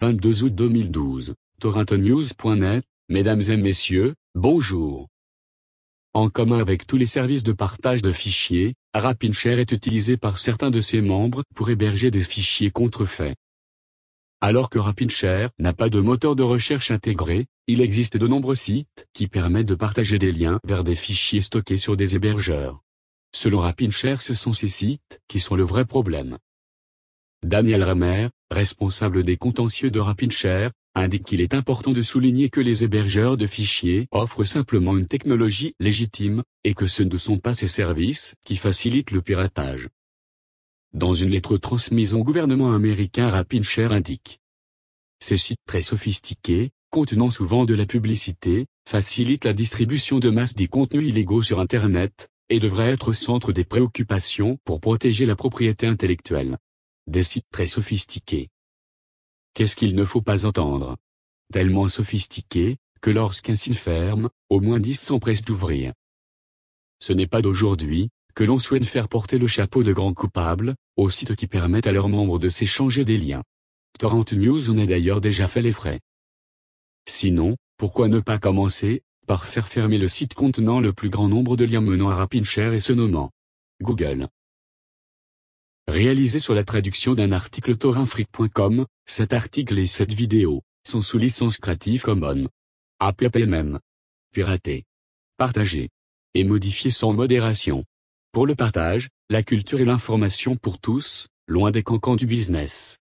22 août 2012, torontonews.net, Mesdames et Messieurs, bonjour. En commun avec tous les services de partage de fichiers, RapinShare est utilisé par certains de ses membres pour héberger des fichiers contrefaits. Alors que RapinShare n'a pas de moteur de recherche intégré, il existe de nombreux sites qui permettent de partager des liens vers des fichiers stockés sur des hébergeurs. Selon RapinShare, ce sont ces sites qui sont le vrai problème. Daniel Ramer responsable des contentieux de RapidShare, indique qu'il est important de souligner que les hébergeurs de fichiers offrent simplement une technologie légitime, et que ce ne sont pas ces services qui facilitent le piratage. Dans une lettre transmise au gouvernement américain RapidShare indique Ces sites très sophistiqués, contenant souvent de la publicité, facilitent la distribution de masse des contenus illégaux sur Internet, et devraient être centre des préoccupations pour protéger la propriété intellectuelle. Des sites très sophistiqués. Qu'est-ce qu'il ne faut pas entendre Tellement sophistiqués, que lorsqu'un site ferme, au moins dix s'empressent d'ouvrir. Ce n'est pas d'aujourd'hui, que l'on souhaite faire porter le chapeau de grands coupables, aux sites qui permettent à leurs membres de s'échanger des liens. Torrent News en a d'ailleurs déjà fait les frais. Sinon, pourquoi ne pas commencer, par faire fermer le site contenant le plus grand nombre de liens menant à RapidShare et se nommant Google réalisé sur la traduction d'un article torinfric.com, cet article et cette vidéo sont sous licence Creative Commons. APPMM. Pirater. Partager. Et modifier sans modération. Pour le partage, la culture et l'information pour tous, loin des cancans du business.